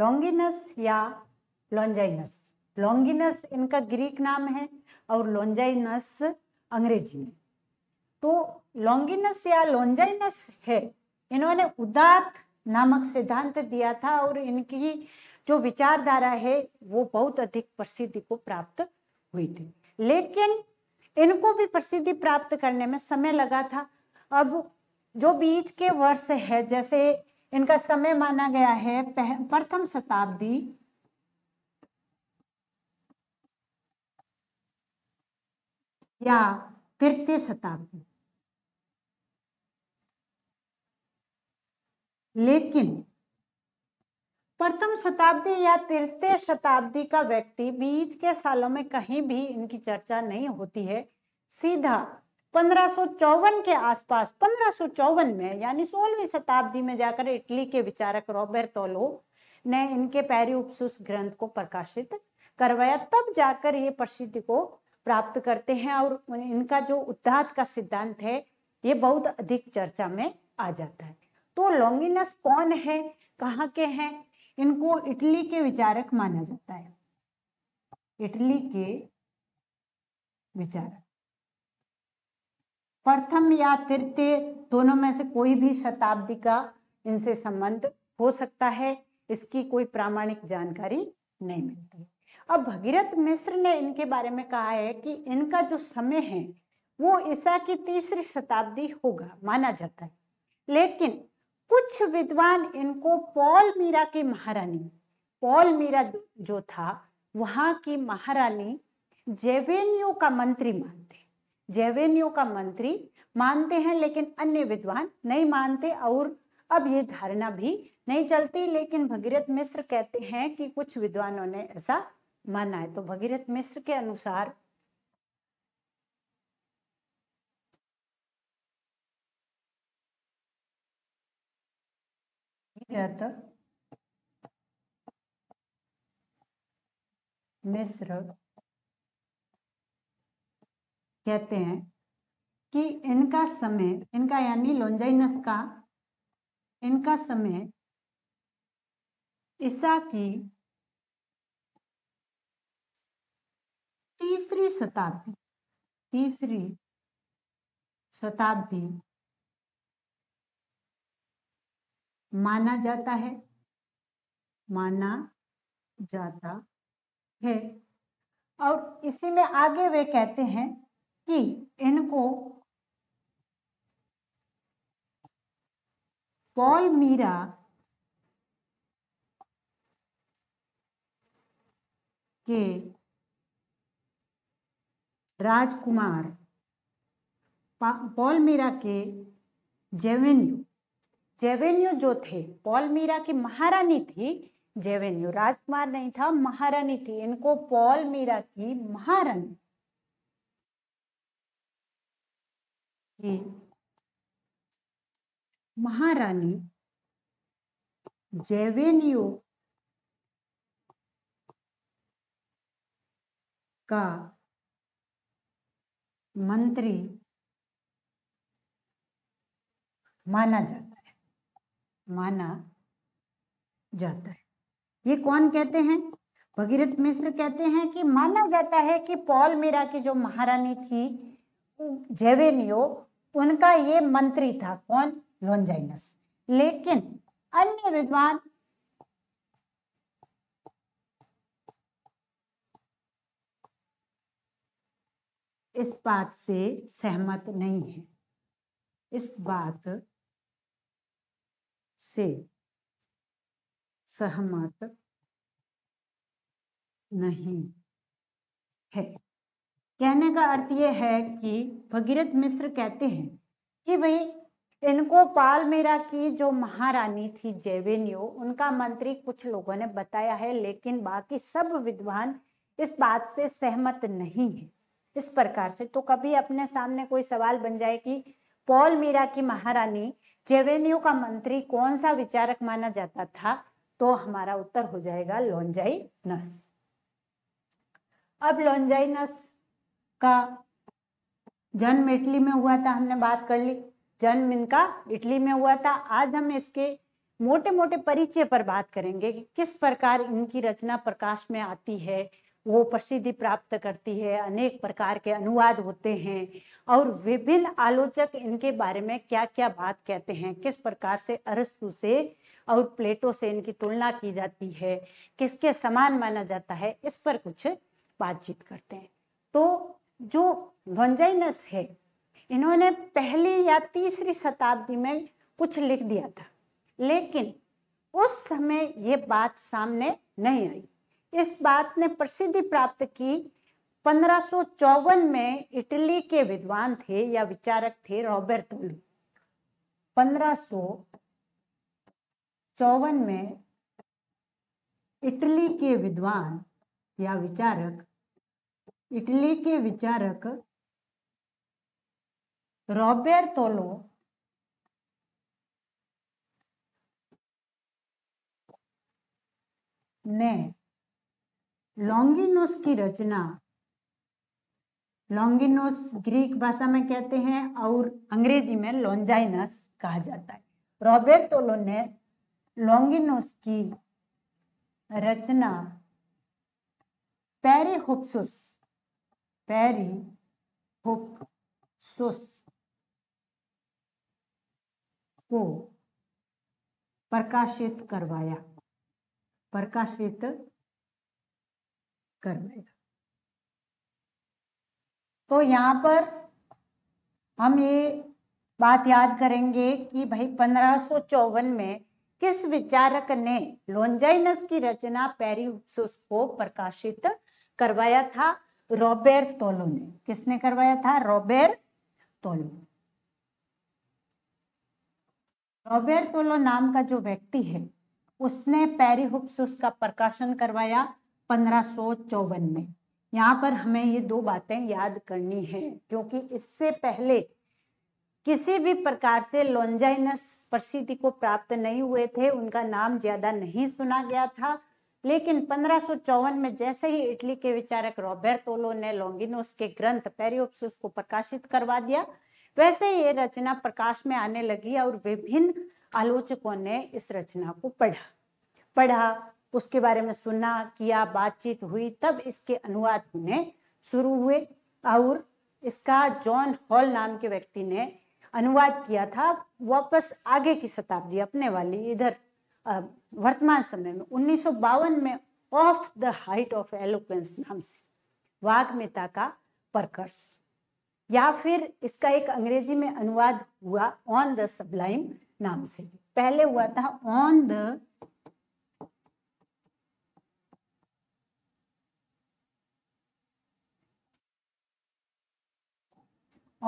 Longinus या लॉन्जाइनस Longinus इनका Greek नाम है और लॉन्जाइनस अंग्रेजी में तो लॉन्गिनस या लॉन्जाइनस है इन्होंने उदात नामक सिद्धांत दिया था और इनकी जो विचारधारा है वो बहुत अधिक प्रसिद्धि को प्राप्त हुई थी लेकिन इनको भी प्रसिद्धि प्राप्त करने में समय लगा था अब जो बीच के वर्ष है जैसे इनका समय माना गया है प्रथम शताब्दी या तृतीय शताब्दी लेकिन प्रथम शताब्दी या तृतीय शताब्दी का व्यक्ति बीच के सालों में कहीं भी इनकी चर्चा नहीं होती है सीधा पंद्रह के आसपास पंद्रह में यानी सोलहवीं शताब्दी में जाकर इटली के विचारक रॉबर्ट ओलो ने इनके उपसुस ग्रंथ को प्रकाशित करवाया तब जाकर ये प्रसिद्धि को प्राप्त करते हैं और इनका जो उद्धात का सिद्धांत है ये बहुत अधिक चर्चा में आ जाता है तो लॉन्गिनस कौन है कहाँ के हैं इनको इटली के विचारक माना जाता है इटली के विचारक प्रथम या तृतीय दोनों में से कोई भी शताब्दी का इनसे संबंध हो सकता है इसकी कोई प्रामाणिक जानकारी नहीं मिलती अब भगीरथ मिश्र ने इनके बारे में कहा है कि इनका जो समय है वो ईसा की तीसरी शताब्दी होगा माना जाता है लेकिन कुछ विद्वान इनको पॉल मीरा की महारानी पॉल मीरा जो था वहां की महारानी जेवेन्यू का मंत्री मानते जैवेन्यू का मंत्री मानते हैं लेकिन अन्य विद्वान नहीं मानते और अब ये धारणा भी नहीं चलती लेकिन भगीरथ मिश्र कहते हैं कि कुछ विद्वानों ने ऐसा माना है तो भगीरथ मिश्र के अनुसार मिश्र कहते हैं कि इनका समय इनका यानी लोंजाइनस का इनका समय ईसा की तीसरी शताब्दी तीसरी शताब्दी माना जाता है माना जाता है और इसी में आगे वे कहते हैं कि इनको पॉल मीरा के राजकुमार पॉल मीरा के जेवेन्यू जेवेन्यू जो थे पॉल मीरा की महारानी थी जेवेन्यू राजकुमार नहीं था महारानी थी इनको पॉल मीरा की महारानी महारानी जैवेनियो का मंत्री माना जाता है माना जाता है ये कौन कहते हैं भगीरथ मिश्र कहते हैं कि माना जाता है कि पॉल मीरा की जो महारानी थी जेवेनियो उनका ये मंत्री था कौन लोनजाइनस लेकिन अन्य विद्वान इस बात से सहमत नहीं है इस बात से सहमत नहीं है कहने का अर्थ यह है कि भगीरथ मिश्र कहते हैं कि भाई इनको पाल मीरा की जो महारानी थी जेवेनियो उनका मंत्री कुछ लोगों ने बताया है लेकिन बाकी सब विद्वान इस बात से सहमत नहीं है इस प्रकार से तो कभी अपने सामने कोई सवाल बन जाए कि पॉल मीरा की महारानी जेवेनियो का मंत्री कौन सा विचारक माना जाता था तो हमारा उत्तर हो जाएगा लोंजाइनस अब लोंजाइनस का जन्म इटली में हुआ था हमने बात कर ली जन्म इनका इटली में हुआ था आज हम इसके मोटे मोटे परिचय पर बात करेंगे कि किस प्रकार इनकी रचना प्रकाश में आती है वो प्रसिद्धि प्राप्त करती है अनेक प्रकार के अनुवाद होते हैं और विभिन्न आलोचक इनके बारे में क्या क्या बात कहते हैं किस प्रकार से अरस्तु से और प्लेटो से इनकी तुलना की जाती है किसके समान माना जाता है इस पर कुछ बातचीत करते हैं तो जो भंजाइनस है इन्होंने पहली या तीसरी शताब्दी में कुछ लिख दिया था लेकिन उस समय ये बात सामने नहीं आई इस बात ने प्रसिद्धि प्राप्त की पंद्रह में इटली के विद्वान थे या विचारक थे रॉबर्ट पंद्रह में इटली के विद्वान या विचारक इटली के विचारक रॉबेर तोलो ने लॉन्गिनोस की रचना लॉन्गिनोस ग्रीक भाषा में कहते हैं और अंग्रेजी में लॉन्जाइनस कहा जाता है रॉबेर तोलो ने लॉन्गिनोस की रचना पेरी हुप्सुस पेरी हुप सुस को प्रकाशित करवाया प्रकाशित करवाया तो यहाँ पर हम ये बात याद करेंगे कि भाई पंद्रह में किस विचारक ने लोन्जाइनस की रचना पेरी को प्रकाशित करवाया था रॉबेर तोलो ने किसने करवाया था रॉबेर तोलो रॉबेर तोलो नाम का जो व्यक्ति है उसने पेरिहुपसुस का प्रकाशन करवाया पंद्रह में यहाँ पर हमें ये दो बातें याद करनी है क्योंकि इससे पहले किसी भी प्रकार से लॉन्जाइनस प्रसिद्धि को प्राप्त नहीं हुए थे उनका नाम ज्यादा नहीं सुना गया था लेकिन पंद्रह में जैसे ही इटली के विचारक रॉबर्टोलो ने लोंगिनोस के ग्रंथ पेरियोप्सिस को प्रकाशित करवा दिया वैसे ये रचना प्रकाश में आने लगी और विभिन्न आलोचकों ने इस रचना को पढ़ा पढ़ा उसके बारे में सुना किया बातचीत हुई तब इसके अनुवाद होने शुरू हुए और इसका जॉन हॉल नाम के व्यक्ति ने अनुवाद किया था वापस आगे की शताब्दी अपने वाली इधर वर्तमान समय में उन्नीस में of the height of eloquence नाम से वाग्मिता का प्रकर्ष या फिर इसका एक अंग्रेजी में अनुवाद हुआ ऑन द सबलाइम नाम से पहले हुआ था on the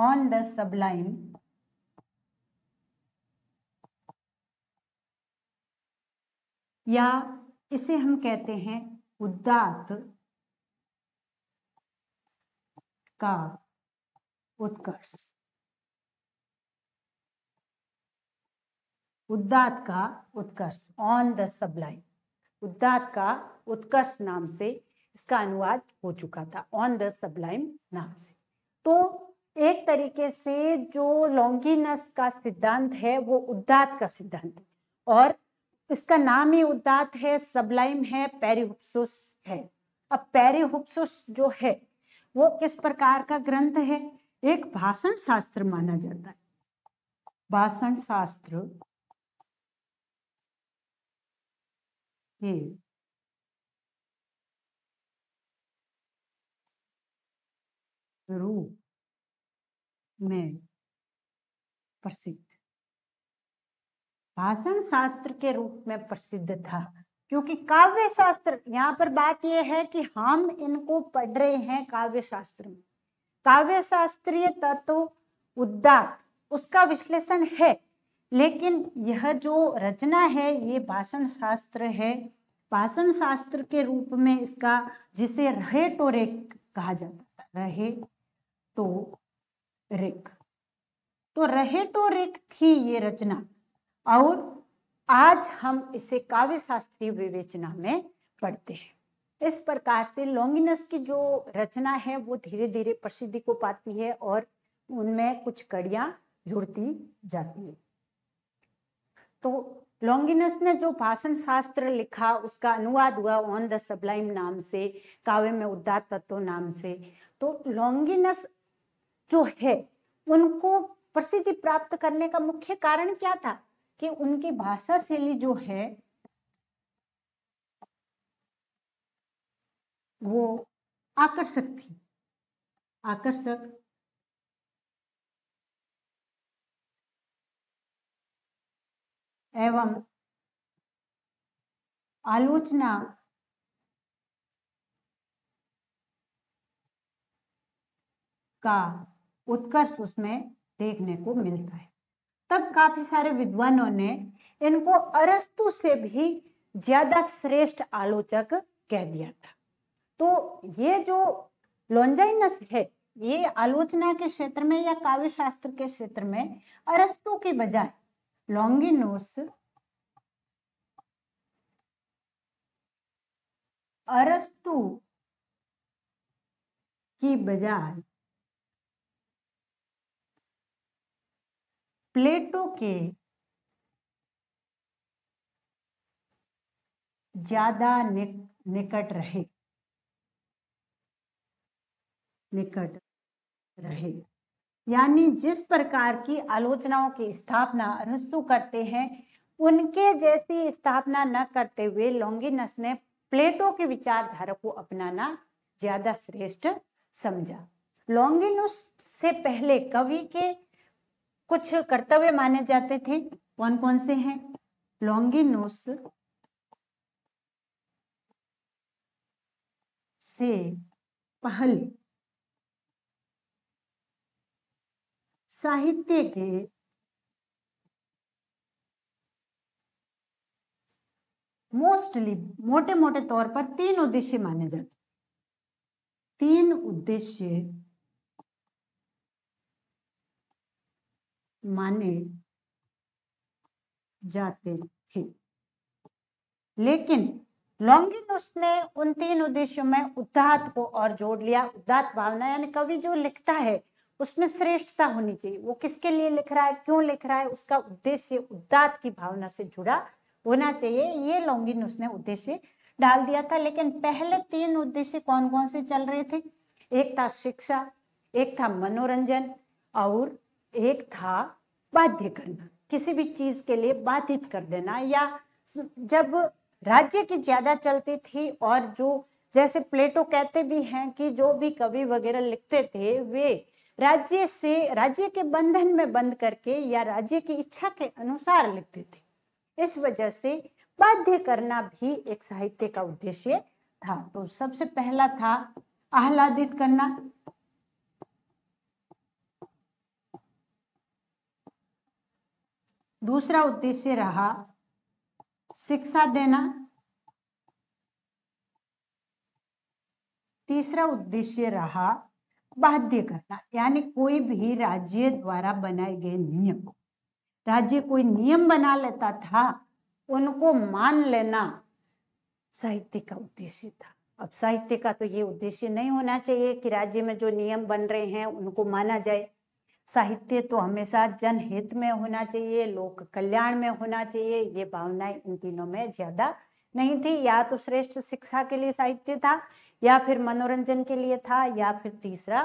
on the sublime या इसे हम कहते हैं उदात का उत्कर्ष उदात का उत्कर्ष ऑन द सबलाइन उदात का उत्कर्ष नाम से इसका अनुवाद हो चुका था ऑन द सबलाइन नाम से तो एक तरीके से जो लॉन्गिनस का सिद्धांत है वो उद्दात का सिद्धांत और इसका नाम ही उदात है सबलाइम है पेरिहुप्सुस है अब पेरिहुप्सुस जो है वो किस प्रकार का ग्रंथ है एक भाषण शास्त्र माना जाता है भाषण शास्त्र रूप में प्रसिद्ध भाषण शास्त्र के रूप में प्रसिद्ध था क्योंकि काव्य शास्त्र यहाँ पर बात यह है कि हम इनको पढ़ रहे हैं काव्य शास्त्र में काव्य शास्त्रीय तत्व उद्दात उसका विश्लेषण है लेकिन यह जो रचना है ये भाषण शास्त्र है भाषण शास्त्र के रूप में इसका जिसे रहे तो रेक कहा जाता है रहे तो रेक तो रहे तो रेक थी ये रचना और आज हम इसे काव्य शास्त्रीय विवेचना में पढ़ते हैं इस प्रकार से लॉन्गिनस की जो रचना है वो धीरे धीरे प्रसिद्धि को पाती है और उनमें कुछ कड़ियां जुड़ती जाती है तो लॉन्गिनस ने जो भाषण शास्त्र लिखा उसका अनुवाद हुआ ऑन द सबलाइम नाम से काव्य में उदात तत्व नाम से तो लॉन्गिनस जो है उनको प्रसिद्धि प्राप्त करने का मुख्य कारण क्या था कि उनकी भाषा शैली जो है वो आकर्षक थी आकर्षक एवं आलोचना का उत्कर्ष उसमें देखने को मिलता है तब काफी सारे विद्वानों ने इनको अरस्तु से भी ज्यादा श्रेष्ठ आलोचक कह दिया था तो ये जो लॉन्जाइनस है ये आलोचना के क्षेत्र में या काव्य शास्त्र के क्षेत्र में अरस्तु के बजाय लॉन्गिनोस अरस्तु की बजाय प्लेटो के ज्यादा निक, निकट रहे निकट रहे यानी जिस प्रकार की आलोचनाओं की स्थापना अरस्तु करते हैं उनके जैसी स्थापना न करते हुए लोंगिनस ने प्लेटो के विचारधारा को अपनाना ज्यादा श्रेष्ठ समझा लोंगिनस से पहले कवि के कुछ कर्तव्य माने जाते थे कौन कौन से हैं लॉन्गिनोस से पहले साहित्य के मोस्टली मोटे मोटे तौर पर तीन उद्देश्य माने जाते तीन उद्देश्य माने जाते थे लेकिन लॉन्गिन उसने उन तीन उद्देश्यों में उदात को और जोड़ लिया उदात भावना यानी कवि जो लिखता है उसमें श्रेष्ठता होनी चाहिए वो किसके लिए लिख रहा है क्यों लिख रहा है उसका उद्देश्य उदात की भावना से जुड़ा होना चाहिए ये लॉन्गिन उसने उद्देश्य डाल दिया था लेकिन पहले तीन उद्देश्य कौन कौन से चल रहे थे एक था शिक्षा एक था मनोरंजन और एक था बाध्य करना किसी भी चीज के लिए बाधित कर देना या जब राज्य की ज्यादा चलती थी और जो जैसे प्लेटो कहते भी हैं कि जो भी कवि वगैरह लिखते थे वे राज्य से राज्य के बंधन में बंद करके या राज्य की इच्छा के अनुसार लिखते थे इस वजह से बाध्य करना भी एक साहित्य का उद्देश्य था तो सबसे पहला था आह्लादित करना दूसरा उद्देश्य रहा शिक्षा देना तीसरा उद्देश्य रहा बाध्य करना यानी कोई भी राज्य द्वारा बनाए गए नियम राज्य कोई नियम बना लेता था उनको मान लेना साहित्य का उद्देश्य था अब साहित्य का तो ये उद्देश्य नहीं होना चाहिए कि राज्य में जो नियम बन रहे हैं उनको माना जाए साहित्य तो हमेशा जनहित में होना चाहिए लोक कल्याण में होना चाहिए ये भावनाएं इन तीनों में ज्यादा नहीं थी या तो श्रेष्ठ शिक्षा के लिए साहित्य था या फिर मनोरंजन के लिए था या फिर तीसरा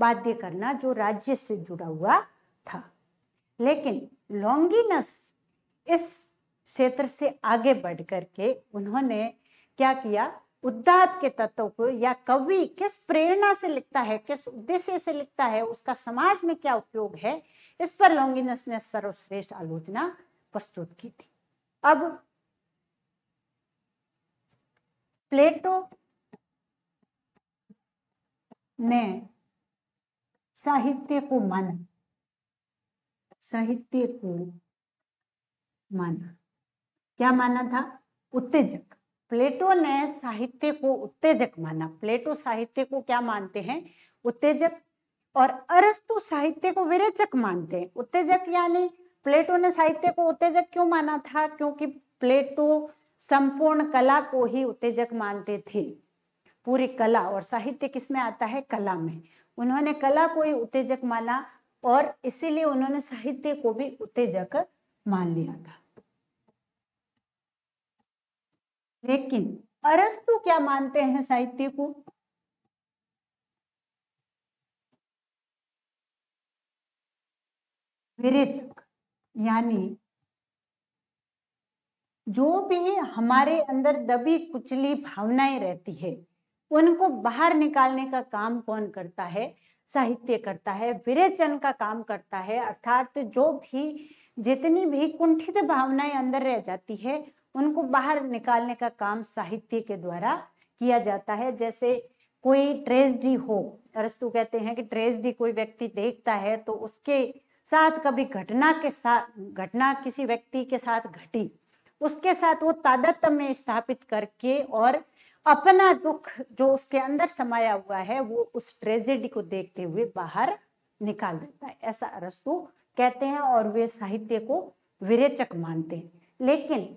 बाध्य करना जो राज्य से जुड़ा हुआ था लेकिन लॉन्गिनस इस क्षेत्र से आगे बढ़ करके उन्होंने क्या किया उद्दात के तत्व को या कवि किस प्रेरणा से लिखता है किस उद्देश्य से लिखता है उसका समाज में क्या उपयोग है इस पर लोंगिनस ने सर्वश्रेष्ठ आलोचना प्रस्तुत की थी अब प्लेटो ने साहित्य को माना साहित्य को माना क्या माना था उत्तेजक प्लेटो ने साहित्य को उत्तेजक माना प्लेटो साहित्य को क्या मानते हैं उत्तेजक और अरस्तु साहित्य को विरेचक मानते हैं उत्तेजक यानी प्लेटो ने साहित्य को उत्तेजक क्यों माना था क्योंकि प्लेटो संपूर्ण कला को ही उत्तेजक मानते थे पूरी कला और साहित्य किसमें आता है कला में उन्होंने कला को ही उत्तेजक माना और इसीलिए उन्होंने साहित्य को भी उत्तेजक मान लिया था लेकिन अरस्तु क्या मानते हैं साहित्य को विरेचक यानी जो भी हमारे अंदर दबी कुचली भावनाएं रहती है उनको बाहर निकालने का काम कौन करता है साहित्य करता है विरेचन का काम करता है अर्थात जो भी जितनी भी कुंठित भावनाएं अंदर रह जाती है उनको बाहर निकालने का काम साहित्य के द्वारा किया जाता है जैसे कोई ट्रेजडी हो अरस्तु कहते हैं कि ट्रेजडी कोई व्यक्ति देखता है तो उसके साथ कभी घटना के साथ घटना किसी व्यक्ति के साथ घटी उसके साथ वो में स्थापित करके और अपना दुख जो उसके अंदर समाया हुआ है वो उस ट्रेजेडी को देखते हुए बाहर निकाल देता है ऐसा अरस्तु कहते हैं और वे साहित्य को विरेचक मानते हैं लेकिन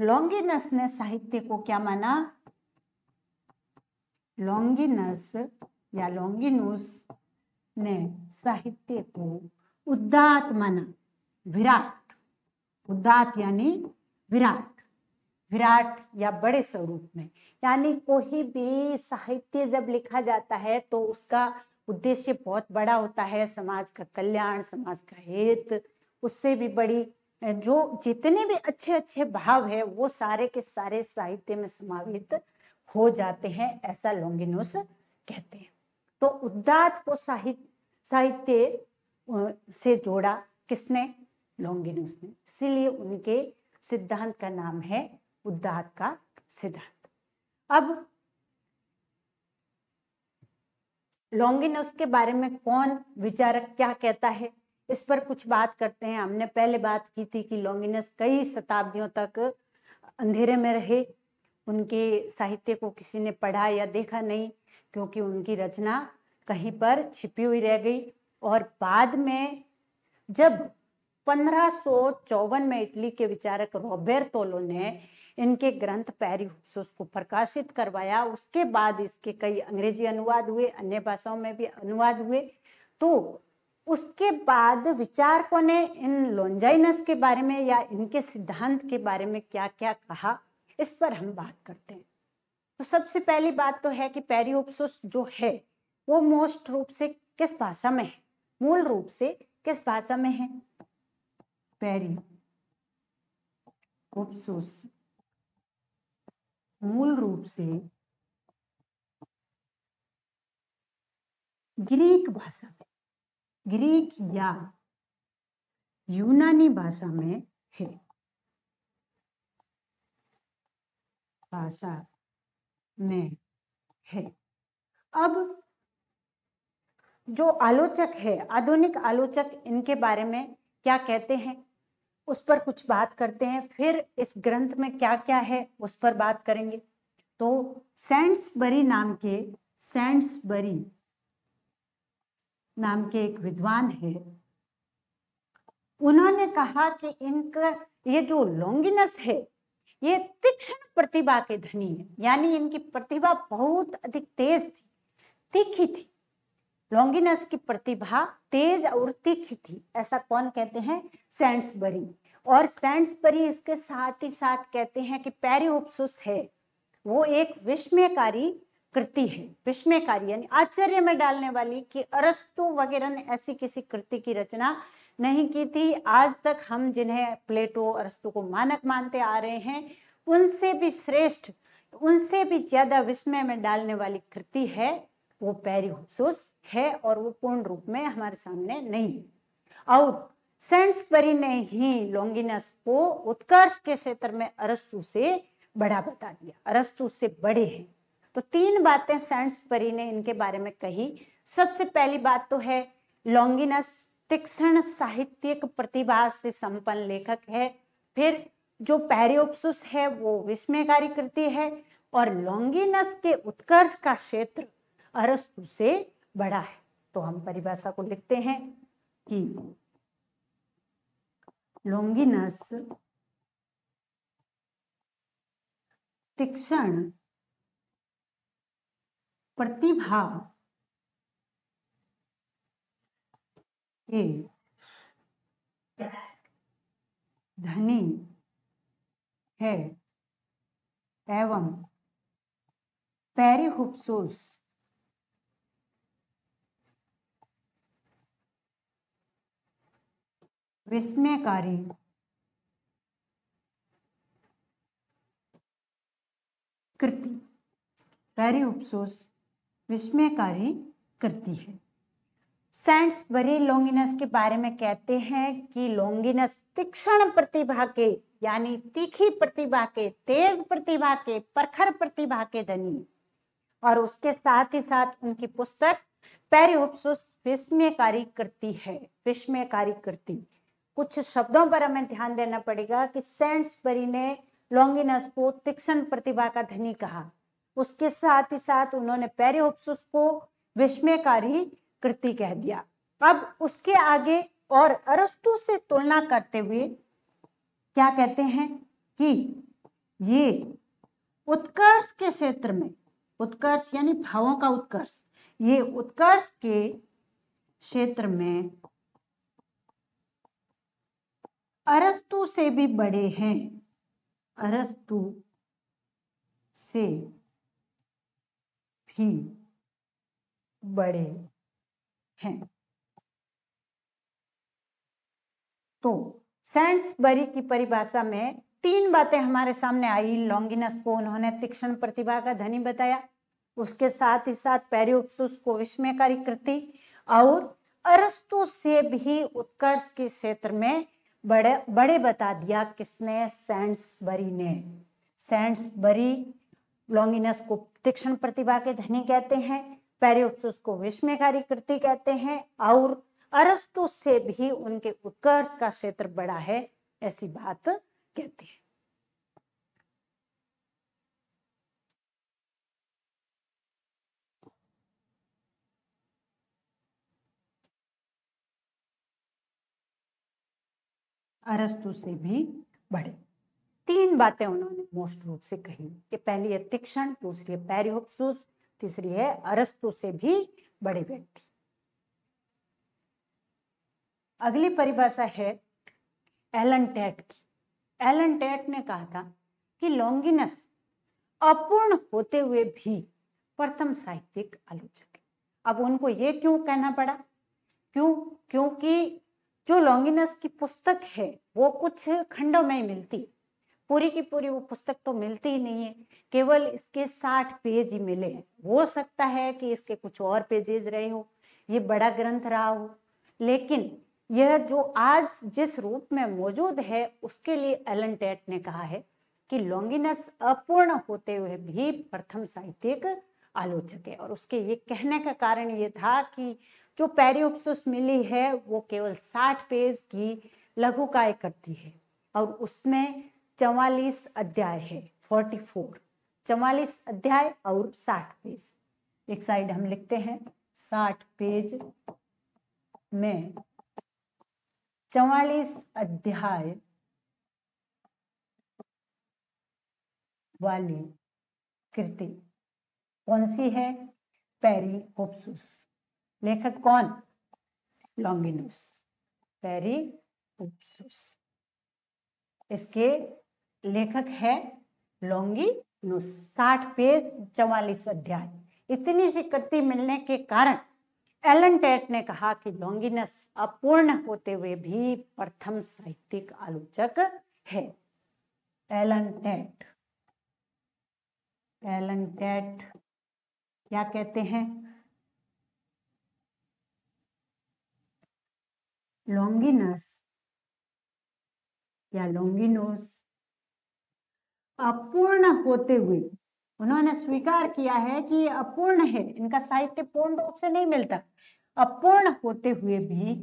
लॉन्गिनस ने साहित्य को क्या माना लॉन्गिनस या लॉन्गिनुस ने साहित्य को उदात माना विराट उदात यानी विराट विराट या बड़े स्वरूप में यानी कोई भी साहित्य जब लिखा जाता है तो उसका उद्देश्य बहुत बड़ा होता है समाज का कल्याण समाज का हित उससे भी बड़ी जो जितने भी अच्छे अच्छे भाव है वो सारे के सारे साहित्य में समावित हो जाते हैं ऐसा लोंगिनुस कहते हैं तो उद्दात को साहित्य साहित्य से जोड़ा किसने लोंगिनुस ने इसीलिए उनके सिद्धांत का नाम है उद्दात का सिद्धांत अब लोंगिनुस के बारे में कौन विचारक क्या कहता है इस पर कुछ बात करते हैं हमने पहले बात की थी कि लॉन्गिनस कई शताब्दियों तक अंधेरे में रहे उनके साहित्य को किसी ने पढ़ा या देखा नहीं क्योंकि उनकी रचना कहीं पर छिपी हुई रह गई और बाद में जब पंद्रह में इटली के विचारक रॉबेर तोलो ने इनके ग्रंथ पैरि को प्रकाशित करवाया उसके बाद इसके कई अंग्रेजी अनुवाद हुए अन्य भाषाओं में भी अनुवाद हुए तो उसके बाद विचारकों ने इन लोंजाइनस के बारे में या इनके सिद्धांत के बारे में क्या क्या कहा इस पर हम बात करते हैं तो सबसे पहली बात तो है कि पेरियोप्सोस जो है वो मोस्ट रूप से किस भाषा में है मूल रूप से किस भाषा में है पेरियोप्सोस मूल रूप से ग्रीक भाषा में ग्रीक या यूनानी भाषा में है भाषा में है अब जो आलोचक है आधुनिक आलोचक इनके बारे में क्या कहते हैं उस पर कुछ बात करते हैं फिर इस ग्रंथ में क्या क्या है उस पर बात करेंगे तो बरी नाम के बरी नाम के एक विद्वान है उन्होंने कहा कि इनका ये जो लोंगिनस है ये तीक्ष्ण प्रतिभा के धनी है यानी इनकी प्रतिभा बहुत अधिक तेज थी तीखी थी लोंगिनस की प्रतिभा तेज और तीखी थी ऐसा कौन कहते हैं सैंडसबरी और सैंडसबरी इसके साथ ही साथ कहते हैं कि पेरियोप्सुस है वो एक विस्मयकारी कृति है विस्मयकारी यानी आश्चर्य में डालने वाली कि अरस्तु वगैरह ने ऐसी किसी कृति की रचना नहीं की थी आज तक हम जिन्हें प्लेटो अरस्तु को मानक मानते आ रहे हैं उनसे भी श्रेष्ठ उनसे भी ज्यादा विस्मय में डालने वाली कृति है वो पेरिहुसुस है और वो पूर्ण रूप में हमारे सामने नहीं है और सेंसपरी ने ही लोंगिनस को उत्कर्ष के क्षेत्र में अरस्तु से बड़ा बता दिया अरस्तु से बड़े हैं तो तीन बातें सेंट्स परी ने इनके बारे में कही सबसे पहली बात तो है लॉन्गिनस तीक्षण साहित्यिक प्रतिभा से संपन्न लेखक है फिर जो पैरियोपसुस है वो विस्मयकारी कृति है और लॉन्गिनस के उत्कर्ष का क्षेत्र अरस्तु से बड़ा है तो हम परिभाषा को लिखते हैं कि लॉन्गिनस तीक्षण प्रतिभा के धनी है एवं पेरिहुपसोस विस्मयकारी कृति पेरिहुपसोस विस्मयकारी करती है सेंट्स बरी लोंगिनस के बारे में कहते हैं कि लोंगिनस तीक्ष्ण प्रतिभा के यानी तीखी प्रतिभा के तेज प्रतिभा के प्रखर प्रतिभा के धनी और उसके साथ ही साथ उनकी पुस्तक पेरियोप्सुस विस्मयकारी करती है विस्मयकारी करती कुछ शब्दों पर हमें ध्यान देना पड़ेगा कि सेंट्स सेंट्सबरी ने लोंगिनस को तीक्ष्ण प्रतिभा का धनी कहा उसके साथ ही साथ उन्होंने पेरियोप्सिस को विस्मयकारी कृति कह दिया अब उसके आगे और अरस्तु से तुलना करते हुए क्या कहते हैं कि ये उत्कर्ष के क्षेत्र में उत्कर्ष यानी भावों का उत्कर्ष ये उत्कर्ष के क्षेत्र में अरस्तु से भी बड़े हैं अरस्तु से भी बड़े हैं तो सैंडसबरी की परिभाषा में तीन बातें हमारे सामने आई लॉन्गिनस को उन्होंने तीक्ष्ण प्रतिभा का धनी बताया उसके साथ ही साथ पेरियोप्सुस को विस्मयकारी कृति और अरस्तु से भी उत्कर्ष के क्षेत्र में बड़े बड़े बता दिया किसने बरी ने बरी लॉन्गिनस को तीक्षण प्रतिभा के धनी कहते हैं पेरियोट्सुस को विस्मयकारी कृति कहते हैं और अरस्तु से भी उनके उत्कर्ष का क्षेत्र बड़ा है ऐसी बात कहते हैं अरस्तु से भी बड़े तीन बातें उन्होंने मोस्ट रूप से कही कि पहली है तीक्षण दूसरी है पैरिहोप्सूस तीसरी है अरस्तु से भी बड़े व्यक्ति अगली परिभाषा है एलन टैट की एलन टेट ने कहा था कि लॉन्गिनस अपूर्ण होते हुए भी प्रथम साहित्यिक आलोचक है अब उनको ये क्यों कहना पड़ा क्यों क्योंकि जो लॉन्गिनस की पुस्तक है वो कुछ खंडों में ही मिलती है पूरी की पूरी वो पुस्तक तो मिलती ही नहीं है केवल इसके साठ पेज ही मिले हो सकता है कि इसके कुछ और पेजेज रहे हो ये बड़ा ग्रंथ रहा हो लेकिन यह जो आज जिस रूप में मौजूद है उसके लिए एलन टेट ने कहा है कि लॉन्गिनस अपूर्ण होते हुए भी प्रथम साहित्यिक आलोचक है और उसके ये कहने का कारण ये था कि जो उपसुस मिली है वो केवल साठ पेज की लघु काय करती है और उसमें चवालीस अध्याय है फोर्टी फोर चवालीस अध्याय और साठ पेज एक साइड हम लिखते हैं साठ पेज में चवालीस अध्याय वाली कृति कौन सी है पेरी होप्सुस लेखक कौन लॉन्गिनुस पेरी होप्सुस इसके लेखक है लोंगी नुस साठ पेज चवालीस अध्याय इतनी स्वीकृति मिलने के कारण एलन टेट ने कहा कि लोंगिनस अपूर्ण होते हुए भी प्रथम साहित्यिक आलोचक है एलन टेट एलन टेट क्या कहते हैं लोंगिनस या लोंगिनोस अपूर्ण होते हुए उन्होंने स्वीकार किया है कि ये अपूर्ण है इनका साहित्य पूर्ण रूप से नहीं मिलता अपूर्ण होते हुए भी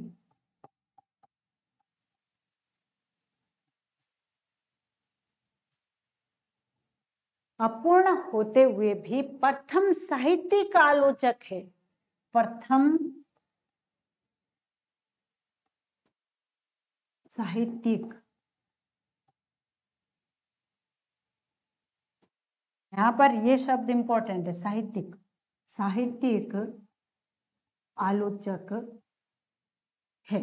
अपूर्ण होते हुए भी प्रथम साहित्य का आलोचक है प्रथम साहित्यिक यहाँ पर ये शब्द इंपॉर्टेंट है साहित्यिक साहित्यिक आलोचक है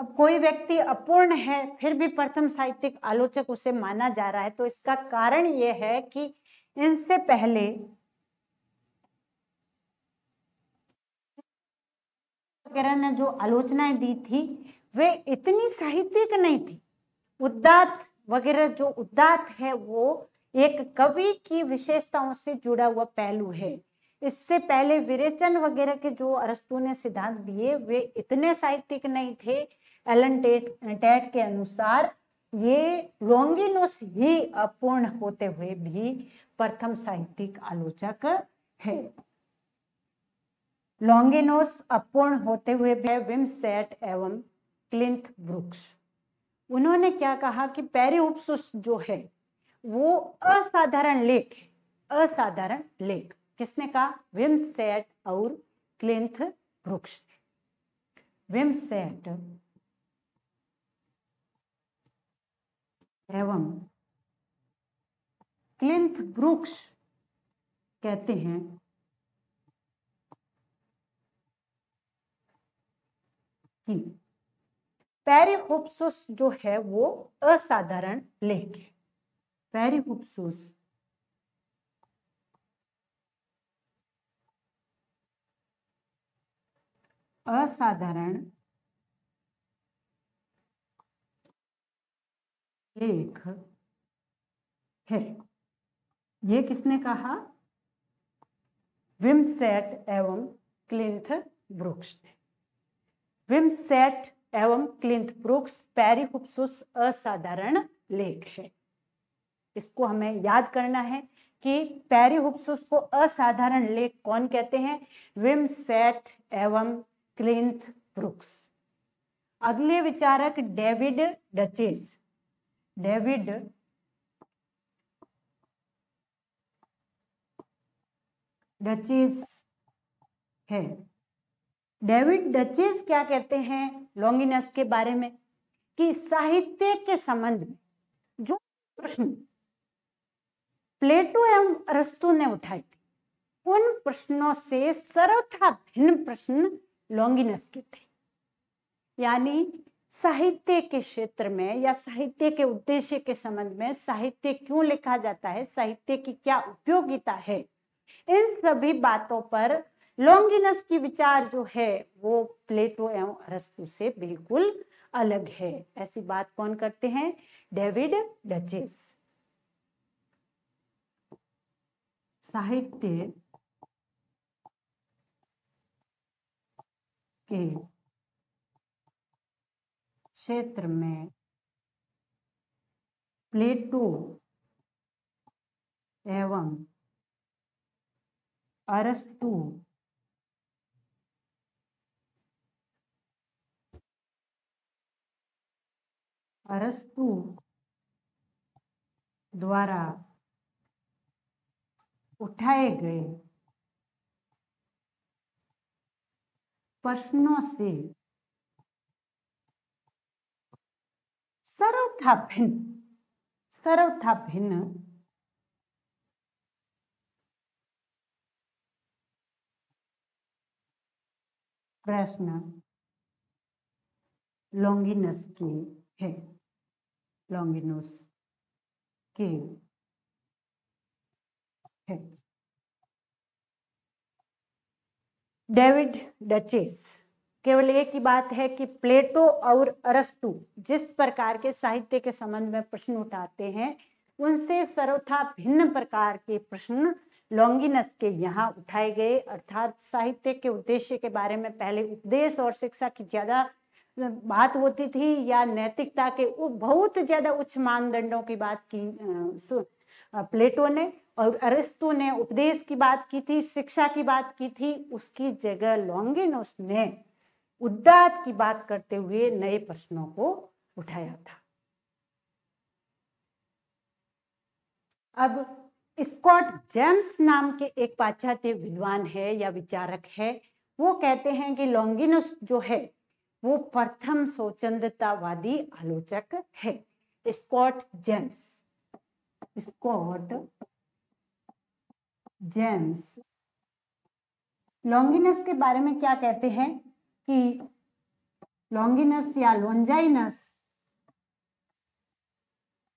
अब कोई व्यक्ति अपूर्ण है फिर भी प्रथम साहित्यिक आलोचक उसे माना जा रहा है तो इसका कारण यह है कि इनसे पहले ने जो आलोचनाएं दी थी वे इतनी साहित्यिक नहीं थी उदात वगैरह जो उदात है वो एक कवि की विशेषताओं से जुड़ा हुआ पहलू है इससे पहले विरेचन वगैरह के जो अरस्तु ने सिद्धांत दिए वे इतने साहित्यिक नहीं थे एलन टेट टेट के अनुसार ये रोंगिनुस ही अपूर्ण होते हुए भी प्रथम साहित्यिक आलोचक है लॉन्गिनोस अपूर्ण होते हुए भी विम सेट एवं क्लिंथ ब्रुक्स उन्होंने क्या कहा कि उपसुस जो है वो असाधारण लेख है असाधारण लेख किसने कहा विम सेट और क्लिंथ वृक्ष विम सेट एवं क्लिंथ वृक्ष कहते हैं कि पेरिहोप्सुस जो है वो असाधारण लेख है पेरिहोप्सुस असाधारण लेख है ये किसने कहा विमसेट एवं क्लिंथ ब्रुक्स ने विमसेट एवं क्लिंथब्रुक्स पेरिहुप्सुस असाधारण लेख है इसको हमें याद करना है कि पेरिहुप्सुस को असाधारण लेख कौन कहते हैं विम सेट एवं क्लिंथ ब्रुक्स अगले विचारक डेविड डचेज डेविड डचेज है डेविड डचेज क्या कहते हैं लॉन्गिनस के बारे में कि साहित्य के संबंध में जो प्रश्न प्लेटो एवं अरस्तु ने उठाए थे उन प्रश्नों से सर्वथा भिन्न प्रश्न लॉन्गिनस के थे यानी साहित्य के क्षेत्र में या साहित्य के उद्देश्य के संबंध में साहित्य क्यों लिखा जाता है साहित्य की क्या उपयोगिता है इन सभी बातों पर लॉन्गिनस की विचार जो है वो प्लेटो एवं अरस्तु से बिल्कुल अलग है ऐसी बात कौन करते हैं डेविड डचेस साहित्य के क्षेत्र में प्लेटो एवं अरस्तु अरस्तु द्वारा उठाए गए प्रश्नों से सर्वथा भिन्न सर्वथा भिन्न प्रश्न लोंगिनस के है Longinus cave. Okay. David Daiches केवल एक ही बात है कि प्लेटो और अरस्तु जिस प्रकार के साहित्य के संबंध में प्रश्न उठाते हैं उनसे सर्वथा भिन्न प्रकार के प्रश्न लॉन्गिनस के यहाँ उठाए गए अर्थात साहित्य के उद्देश्य के बारे में पहले उपदेश और शिक्षा की ज्यादा बात होती थी या नैतिकता के वो बहुत ज्यादा उच्च मानदंडों की बात की प्लेटो ने और अरिस्तो ने उपदेश की बात की थी शिक्षा की बात की थी उसकी जगह लॉन्गिनोस ने उद्दात की बात करते हुए नए प्रश्नों को उठाया था अब स्कॉट जेम्स नाम के एक पाश्चात्य विद्वान है या विचारक है वो कहते हैं कि लॉन्गिनस जो है वो प्रथम स्वचंदतावादी आलोचक है Scott James Scott James Longinus के बारे में क्या कहते हैं कि लॉन्गिनस या लॉन्जाइनस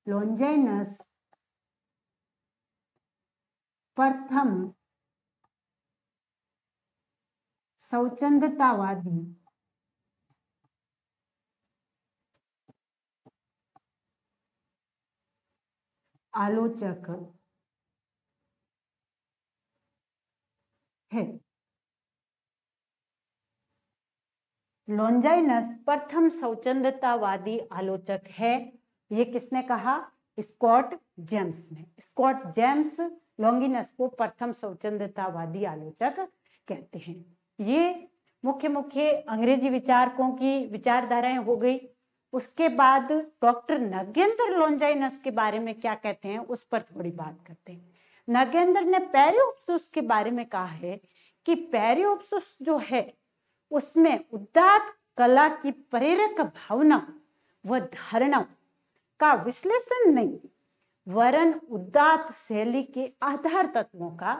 लॉन्जाइनस प्रथम स्वचंदतावादी आलोचक है लॉन्जाइनस प्रथम स्वचंदतावादी आलोचक है ये किसने कहा स्कॉट जेम्स ने स्कॉट जेम्स लॉन्गिनस को प्रथम स्वचंदतावादी आलोचक कहते हैं ये मुख्य मुख्य अंग्रेजी विचारकों की विचारधाराएं हो गई उसके बाद डॉक्टर नगेंद्र लोंजाइनस के बारे में क्या कहते हैं उस पर थोड़ी बात करते हैं नगेंद्र ने पेरियोप्सुस के बारे में कहा है कि पेरियोप्सुस जो है उसमें उदात कला की प्रेरक भावना व धारणा का विश्लेषण नहीं वरन उदात शैली के आधार तत्वों का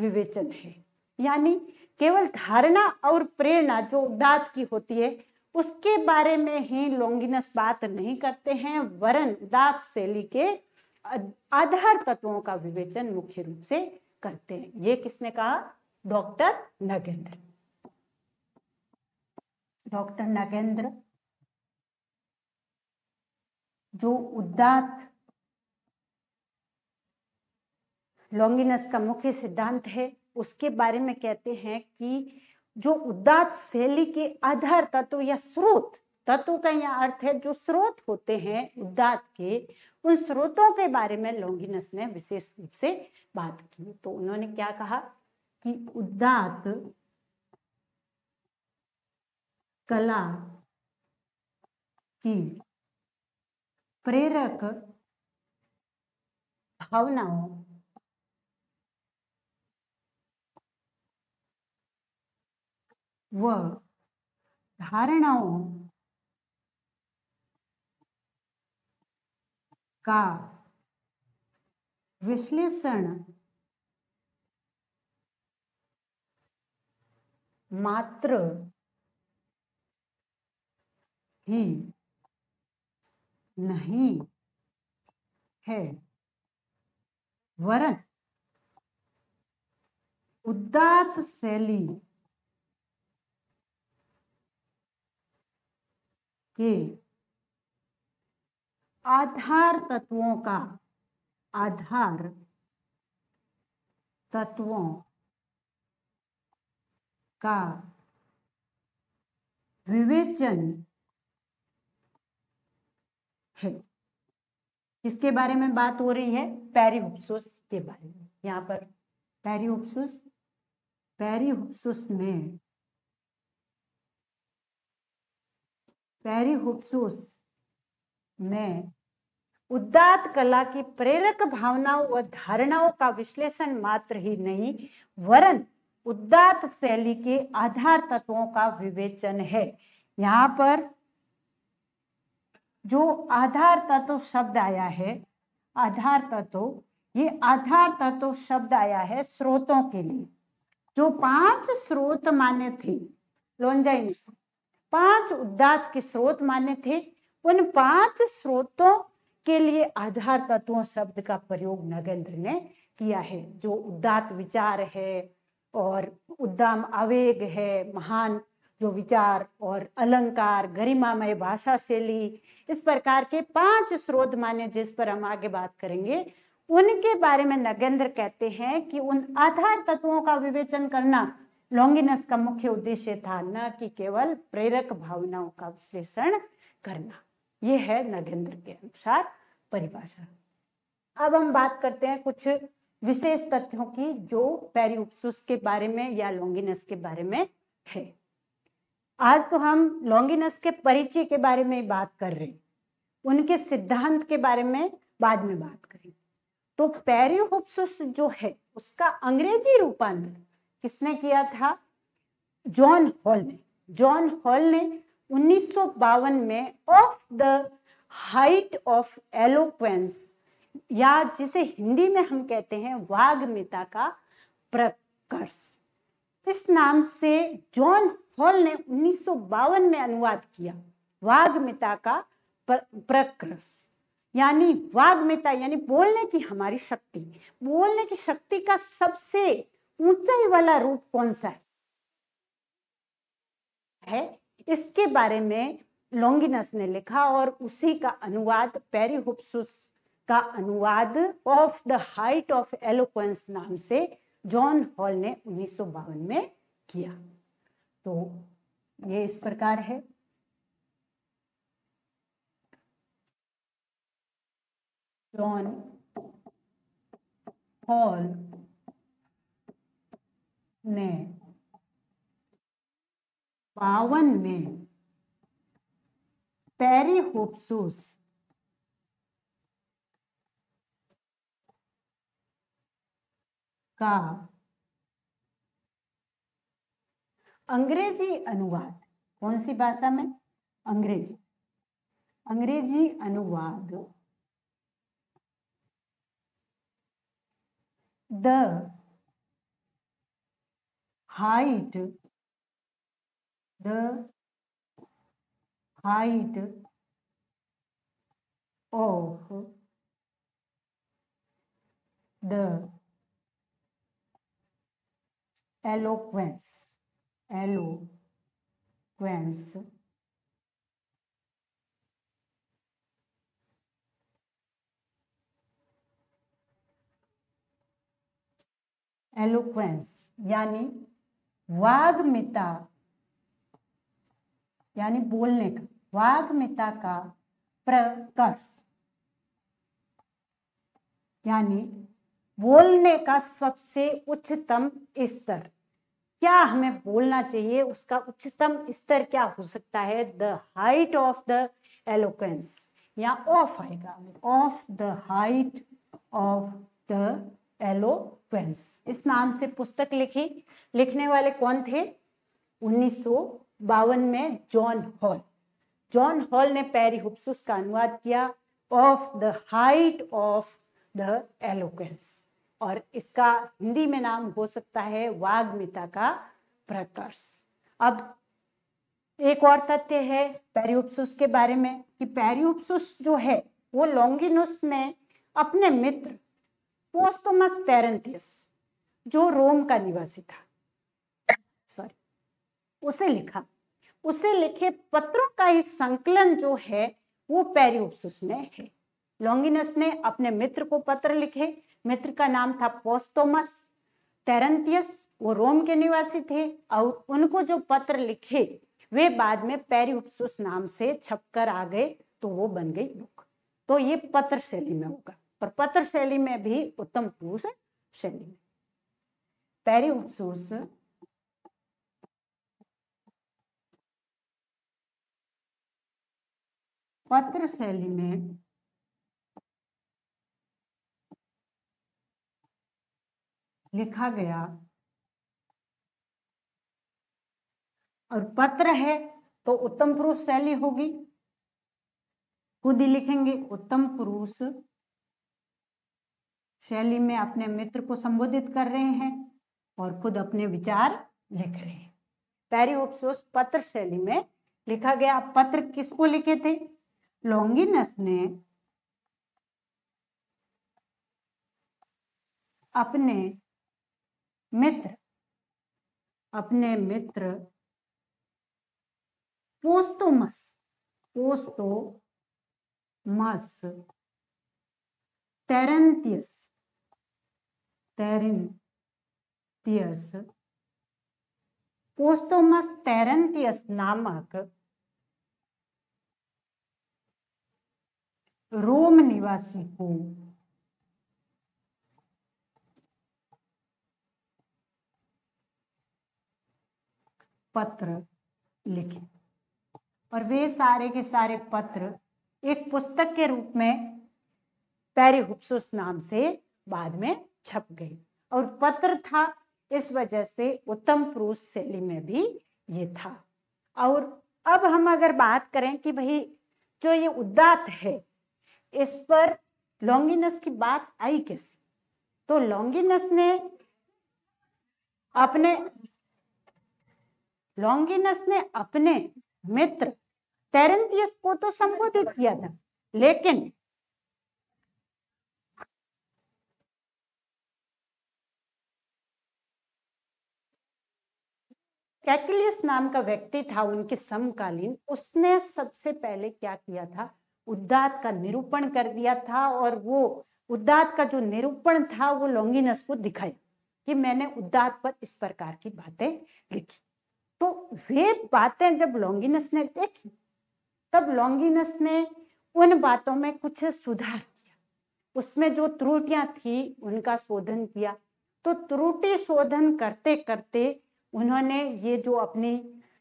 विवेचन है यानी केवल धारणा और प्रेरणा जो उदात की होती है उसके बारे में ही लोंगिनस बात नहीं करते हैं वरन उदास शैली के आधार तत्वों का विवेचन मुख्य रूप से करते हैं ये किसने कहा डॉक्टर नगेंद्र डॉक्टर नगेंद्र जो उदात लोंगिनस का मुख्य सिद्धांत है उसके बारे में कहते हैं कि जो उदात शैली के आधार तत्व या स्रोत तत्व का यह अर्थ है जो स्रोत होते हैं उदात के उन स्रोतों के बारे में लोंगिनस ने विशेष रूप से बात की तो उन्होंने क्या कहा कि उदात कला की प्रेरक भावनाओं व धारणाओं का विश्लेषण मात्र ही नहीं है वरन उदात शैली के आधार तत्वों का आधार तत्वों का विवेचन है किसके बारे में बात हो रही है पेरिहुपसुस के बारे में यहां पर पेरिहुपसुस पेरिहुपसुस में पेरिहुप्सूस में उदात कला की प्रेरक भावनाओं व धारणाओं का विश्लेषण मात्र ही नहीं वरन उदात शैली के आधार तत्वों का विवेचन है यहाँ पर जो आधार तत्व शब्द आया है आधार तत्व ये आधार तत्व शब्द आया है स्रोतों के लिए जो पांच स्रोत माने थे लोंजाइनिस पांच उदात के स्रोत माने थे उन पांच स्रोतों के लिए आधार तत्वों शब्द का प्रयोग नगेंद्र ने किया है जो उदात विचार है और उद्दाम आवेग है महान जो विचार और अलंकार गरिमामय भाषा शैली इस प्रकार के पांच स्रोत माने जिस पर हम आगे बात करेंगे उनके बारे में नगेंद्र कहते हैं कि उन आधार तत्वों का विवेचन करना लॉन्गिनस का मुख्य उद्देश्य था न कि केवल प्रेरक भावनाओं का विश्लेषण करना यह है नगेंद्र के अनुसार परिभाषा अब हम बात करते हैं कुछ विशेष तथ्यों की जो पेरियुक्सुस के बारे में या लॉन्गिनस के बारे में है आज तो हम लॉन्गिनस के परिचय के बारे में बात कर रहे हैं उनके सिद्धांत के बारे में बाद में बात करेंगे तो पेरियोहुप्सुस जो है उसका अंग्रेजी रूपांतर किसने किया था जॉन हॉल ने जॉन हॉल ने उन्नीस में of the height of eloquence या जिसे हिंदी में हम कहते हैं वाग्मिता का प्रकर्ष इस नाम से जॉन हॉल ने उन्नीस में अनुवाद किया वाग्मिता का प्रकर्ष यानी वाग्मिता यानी बोलने की हमारी शक्ति बोलने की शक्ति का सबसे ऊंचाई वाला रूप कौन सा है है इसके बारे में लोंगिनस ने लिखा और उसी का अनुवाद पेरिहोप्सुस का अनुवाद of the height of eloquence नाम से जॉन हॉल ने उन्नीस में किया तो ये इस प्रकार है जॉन हॉल में बावन में होप्सूस का अंग्रेजी अनुवाद कौन सी भाषा में अंग्रेजी अंग्रेजी अनुवाद the height the height of the eloquence eloquence eloquence Yani. वाग्मिता यानी बोलने का वाग्मिता का प्रकर्ष यानी बोलने का सबसे उच्चतम स्तर क्या हमें बोलना चाहिए उसका उच्चतम स्तर क्या हो सकता है the height of the eloquence या ऑफ आएगा of the height of the eloquence इस नाम से पुस्तक लिखी लिखने वाले कौन थे उन्नीस में जॉन हॉल जॉन हॉल ने पैरी हुप्सुस का अनुवाद किया of the height of the eloquence और इसका हिंदी में नाम हो सकता है वाग्मिता का प्रकर्ष अब एक और तथ्य है पेरियोप्सुस के बारे में कि पेरियोप्सुस जो है वो लॉन्गिनुस ने अपने मित्र पोस्तमस तेरेंथियस जो रोम का निवासी था सॉरी उसे लिखा उसे लिखे पत्रों का ही संकलन जो है वो पेरियोप्सिस में है लॉन्गिनस ने अपने मित्र को पत्र लिखे मित्र का नाम था पोस्तोमस तेरेंथियस वो रोम के निवासी थे और उनको जो पत्र लिखे वे बाद में पेरियोप्सिस नाम से छपकर आ गए तो वो बन गई बुक तो ये पत्र शैली में होगा और पत्र शैली में भी उत्तम पुरुष शैली में पैरी उत्सूस पत्र शैली में लिखा गया और पत्र है तो उत्तम पुरुष शैली होगी खुद ही लिखेंगे उत्तम पुरुष शैली में अपने मित्र को संबोधित कर रहे हैं और खुद अपने विचार लिख रहे हैं पेरियोप्सोस पत्र शैली में लिखा गया पत्र किसको लिखे थे लोंगिनस ने अपने मित्र अपने मित्र पोस्तोमस पोस्तोमस तेरेंतियस तैरिन तेरेंतियस पोस्टोमस तेरेंतियस नामक रोम निवासी को पत्र लिखे और वे सारे के सारे पत्र एक पुस्तक के रूप में पेरिहुप्सुस नाम से बाद में छप गई और पत्र था इस वजह से उत्तम पुरुष शैली में भी ये था और अब हम अगर बात करें कि भाई जो ये उदात है इस पर लॉन्गिनस की बात आई कैसे तो लॉन्गिनस ने अपने लॉन्गिनस ने अपने मित्र तेरेंतियस को तो संबोधित किया था लेकिन कैकलियस नाम का व्यक्ति था उनके समकालीन उसने सबसे पहले क्या किया था उद्दात का निरूपण कर दिया था और वो उद्दात का जो निरूपण था वो लोंगिनस को दिखाया कि मैंने उद्दात पर इस प्रकार की बातें लिखी तो वे बातें जब लोंगिनस ने देखी तब लोंगिनस ने उन बातों में कुछ सुधार किया उसमें जो त्रुटियां थी उनका शोधन किया तो त्रुटि शोधन करते करते उन्होंने ये जो अपनी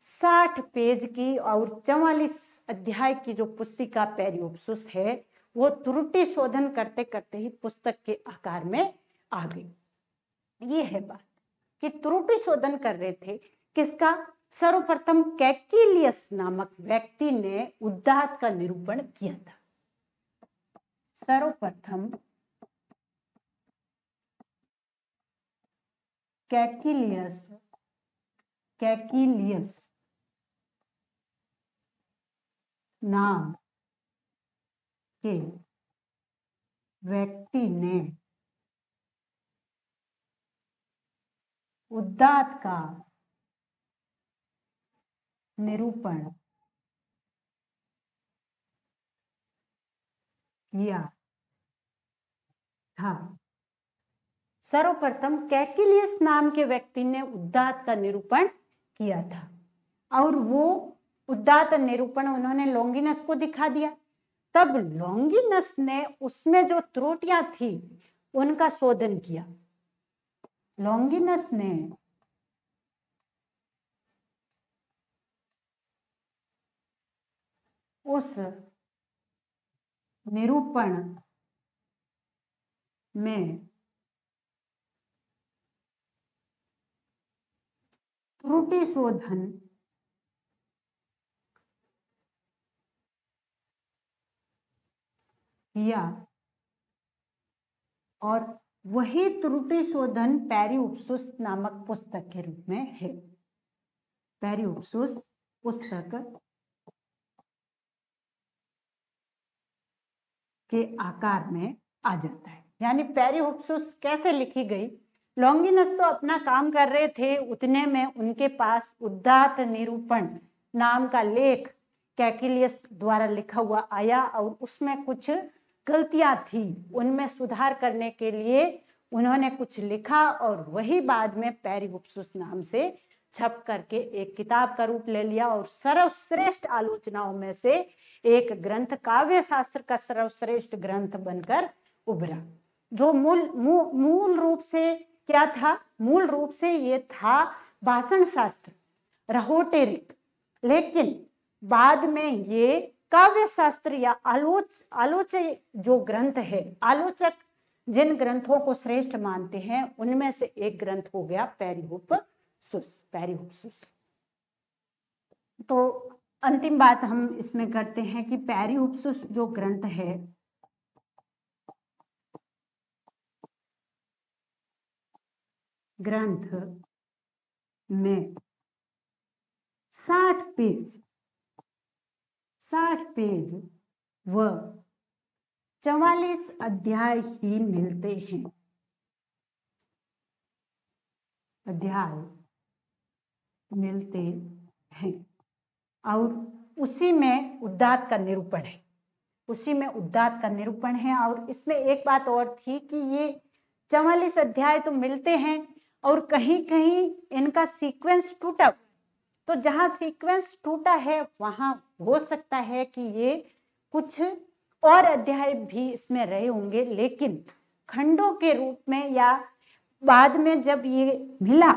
साठ पेज की और चवालीस अध्याय की जो पुस्तिका पेरियोपसुस है वो त्रुटि शोधन करते करते ही पुस्तक के आकार में आ गई ये है बात कि त्रुटि शोधन कर रहे थे किसका सर्वप्रथम कैकिलियस नामक व्यक्ति ने उद्दात का निरूपण किया था सर्वप्रथम कैकिलियस कैकिलियस नाम के व्यक्ति ने उदात का निरूपण किया था सर्वप्रथम कैकिलियस नाम के व्यक्ति ने उदात का निरूपण किया था और वो उदात निरूपण उन्होंने लोंगिनस को दिखा दिया तब लोंगिनस ने उसमें जो त्रुटियां थी उनका शोधन किया लोंगिनस ने उस निरूपण में त्रुटि शोधन किया और वही त्रुटि शोधन उपसुस नामक पुस्तक के रूप में है उपसुस पुस्तक के आकार में आ जाता है यानी उपसुस कैसे लिखी गई लॉन्गिनस तो अपना काम कर रहे थे उतने में उनके पास उद्दात निरूपण नाम का लेख कैकिलियस द्वारा लिखा हुआ आया और उसमें कुछ गलतियां थी उनमें सुधार करने के लिए उन्होंने कुछ लिखा और वही बाद में पेरिवुप्सुस नाम से छप करके एक किताब का रूप ले लिया और सर्वश्रेष्ठ आलोचनाओं में से एक ग्रंथ काव्य शास्त्र का सर्वश्रेष्ठ ग्रंथ बनकर उभरा जो मूल मूल रूप से क्या था मूल रूप से ये था भाषण शास्त्र रहोटेरिक लेकिन बाद में ये काव्य शास्त्र या आलोच आलोचक जो ग्रंथ है आलोचक जिन ग्रंथों को श्रेष्ठ मानते हैं उनमें से एक ग्रंथ हो गया पैरिहुप सुस पैरिहुप सुस तो अंतिम बात हम इसमें करते हैं कि सुस जो ग्रंथ है ग्रंथ में साठ पेज साठ पेज व चवालीस अध्याय ही मिलते हैं अध्याय मिलते हैं और उसी में उद्दात का निरूपण है उसी में उद्दात का निरूपण है और इसमें एक बात और थी कि ये चवालीस अध्याय तो मिलते हैं और कहीं कहीं इनका सीक्वेंस टूटा तो जहां सीक्वेंस टूटा है वहां हो सकता है कि ये कुछ और अध्याय भी इसमें रहे होंगे लेकिन खंडों के रूप में या बाद में जब ये मिला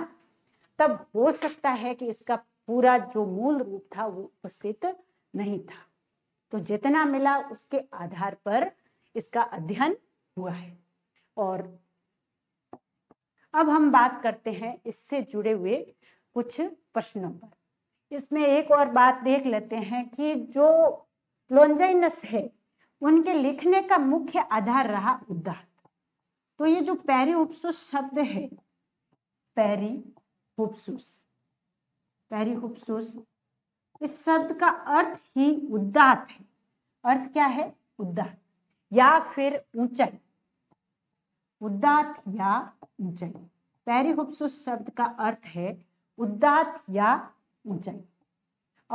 तब हो सकता है कि इसका पूरा जो मूल रूप था वो उपस्थित नहीं था तो जितना मिला उसके आधार पर इसका अध्ययन हुआ है और अब हम बात करते हैं इससे जुड़े हुए कुछ प्रश्नों पर इसमें एक और बात देख लेते हैं कि जो लोंजाइनस है उनके लिखने का मुख्य आधार रहा उदाहरण तो ये जो पैरी उपसुस शब्द है पैरी हुपसुस पैरी हुपसुस इस शब्द का अर्थ ही उदात है अर्थ क्या है उदात या फिर ऊंचाई उदात या ऊंचाई पैरिहुप्सुस शब्द का अर्थ है उदात या ऊंचाई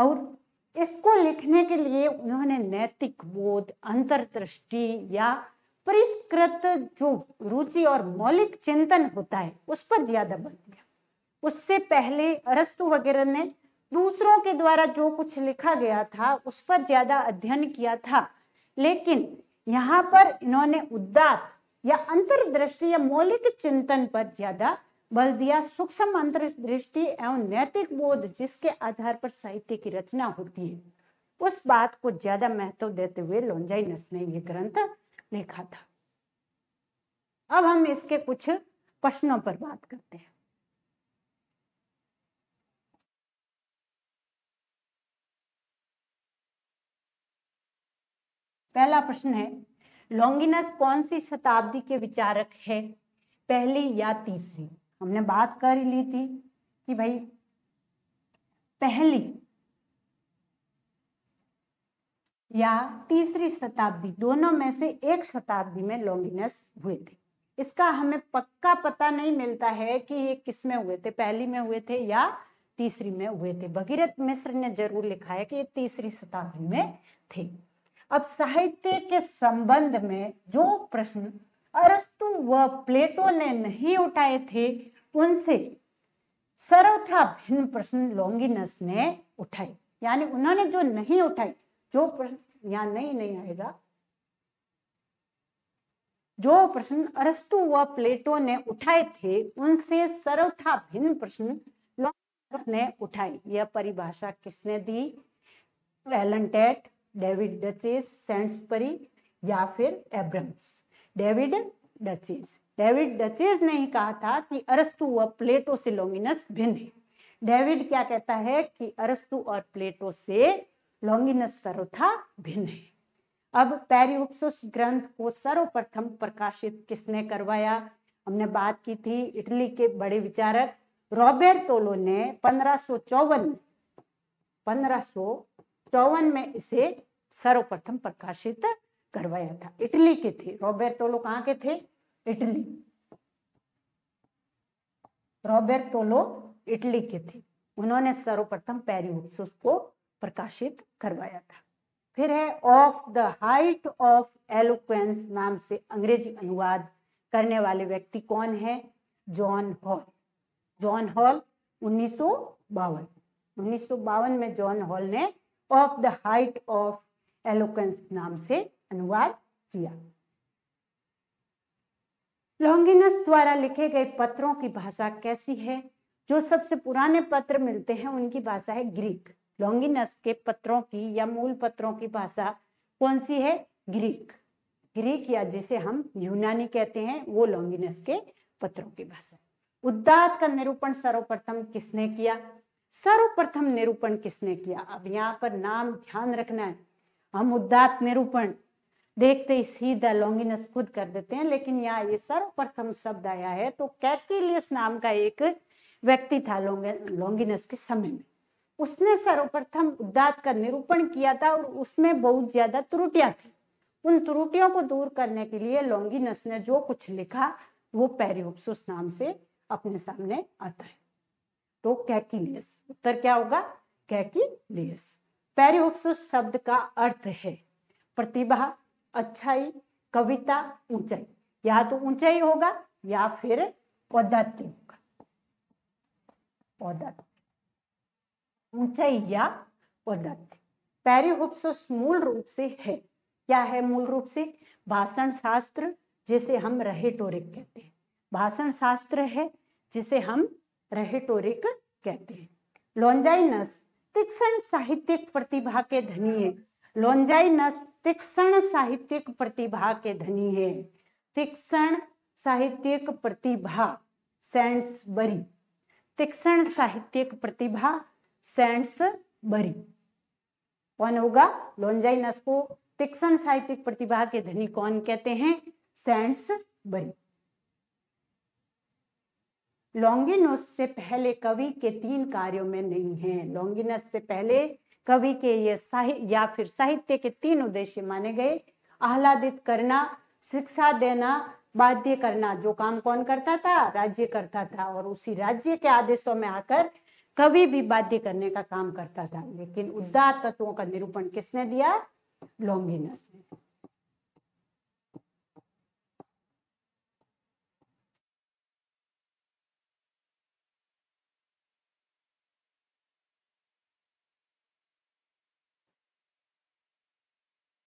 और इसको लिखने के लिए उन्होंने नैतिक बोध अंतरदृष्टि या परिष्कृत जो रुचि और मौलिक चिंतन होता है उस पर ज्यादा बल दिया उससे पहले अरस्तु वगैरह ने दूसरों के द्वारा जो कुछ लिखा गया था उस पर ज्यादा अध्ययन किया था लेकिन यहाँ पर इन्होंने उदात या अंतर्दृष्टि या मौलिक चिंतन पर ज्यादा बल दिया सूक्ष्म अंतर्दृष्टि एवं नैतिक बोध जिसके आधार पर साहित्य की रचना होती है उस बात को ज्यादा महत्व देते हुए लोंजाइनस ने यह ग्रंथ लिखा था अब हम इसके कुछ प्रश्नों पर बात करते हैं पहला प्रश्न है लॉन्गिनस कौन सी शताब्दी के विचारक है पहली या तीसरी हमने बात कर ली थी कि भाई पहली या तीसरी शताब्दी दोनों में से एक शताब्दी में लॉन्गिनस हुए थे इसका हमें पक्का पता नहीं मिलता है कि ये किस में हुए थे पहली में हुए थे या तीसरी में हुए थे भगीरथ मिश्र ने जरूर लिखा है कि ये तीसरी शताब्दी में थे अब साहित्य के संबंध में जो प्रश्न अरस्तु व प्लेटो ने नहीं उठाए थे उनसे सर्वथा भिन्न प्रश्न लोंगिनस ने उठाए यानी उन्होंने जो नहीं उठाई जो प्रश्न यहाँ नहीं नहीं आएगा जो प्रश्न अरस्तु व प्लेटो ने उठाए थे उनसे सर्वथा भिन्न प्रश्न लोंगिनस ने उठाए यह परिभाषा किसने दी वेलेंटेट डेविड डचेस सेंट्सपरी या फिर Abrams David Daiches David Daiches ने ही कहा था कि अरस्तु व प्लेटो से लोंगिनस भिन्न है डेविड क्या कहता है कि अरस्तु और प्लेटो से लोंगिनस सर्वथा भिन्न है अब पैरियोप्सुस ग्रंथ को सर्वप्रथम प्रकाशित किसने करवाया हमने बात की थी इटली के बड़े विचारक रॉबेर्टोलो ने पंद्रह सो चौवन पंद्रह सो चौवन में इसे सर्वप्रथम प्रकाशित करवाया था इटली के थे रॉबर्टोलो कहाँ के थे इटली रॉबर्टोलो इटली के थे उन्होंने सर्वप्रथम पेरियोक्सुस को प्रकाशित करवाया था फिर है of the height of eloquence नाम से अंग्रेजी अनुवाद करने वाले व्यक्ति कौन है जॉन हॉल जॉन हॉल उन्नीस सौ बावन में जॉन हॉल ने of the height of eloquence नाम से अनुवाद किया लॉन्गिनस द्वारा लिखे गए पत्रों की भाषा कैसी है जो सबसे पुराने पत्र मिलते हैं उनकी भाषा है ग्रीक लॉन्गिनस के पत्रों की या मूल पत्रों की भाषा कौन सी है ग्रीक ग्रीक या जिसे हम यूनानी कहते हैं वो लॉन्गिनस के पत्रों की भाषा उद्दात का निरूपण सर्वप्रथम किसने किया सर्वप्रथम निरूपण किसने किया अब यहाँ पर नाम ध्यान रखना है हम उदात निरूपण देखते ही सीधा लॉन्गिनस खुद कर देते हैं लेकिन यहाँ ये सर्वप्रथम शब्द आया है तो कैटिलियस नाम का एक व्यक्ति था लॉन्गिनस के समय में उसने सर्वप्रथम उदात का निरूपण किया था और उसमें बहुत ज्यादा त्रुटियां थी उन त्रुटियों को दूर करने के लिए लॉन्गिनस ने जो कुछ लिखा वो पेरियोप्सुस नाम से अपने सामने आता है तो कैकिलियस उत्तर क्या होगा कैकिलियस पेरियोप्सुस शब्द का अर्थ है प्रतिभा अच्छाई कविता ऊंचाई या तो ऊंचाई होगा या फिर पौधत्व होगा पौधत्व ऊंचाई या पौधत्व पेरियोप्सुस मूल रूप से है क्या है मूल रूप से भाषण शास्त्र जिसे हम रहे टोरिक कहते हैं भाषण शास्त्र है जिसे हम रहेटोरिक कहते हैं लॉन्जाइनस तीक्ष्ण साहित्यिक प्रतिभा के धनी है लॉन्जाइनस तीक्ष्ण साहित्यिक प्रतिभा के धनी है तीक्ष्ण साहित्यिक प्रतिभा बरी तीक्ष्ण साहित्यिक प्रतिभा बरी कौन होगा लॉन्जाइनस को तीक्ष्ण साहित्यिक प्रतिभा के धनी कौन कहते हैं बरी लॉन्गिनस से पहले कवि के तीन कार्यों में नहीं है लॉन्गिनस से पहले कवि के ये साहित्य या फिर साहित्य के तीन उद्देश्य माने गए आह्लादित करना शिक्षा देना बाध्य करना जो काम कौन करता था राज्य करता था और उसी राज्य के आदेशों में आकर कवि भी बाध्य करने का काम करता था लेकिन उदार तत्वों का निरूपण किसने दिया लॉन्गिनस ने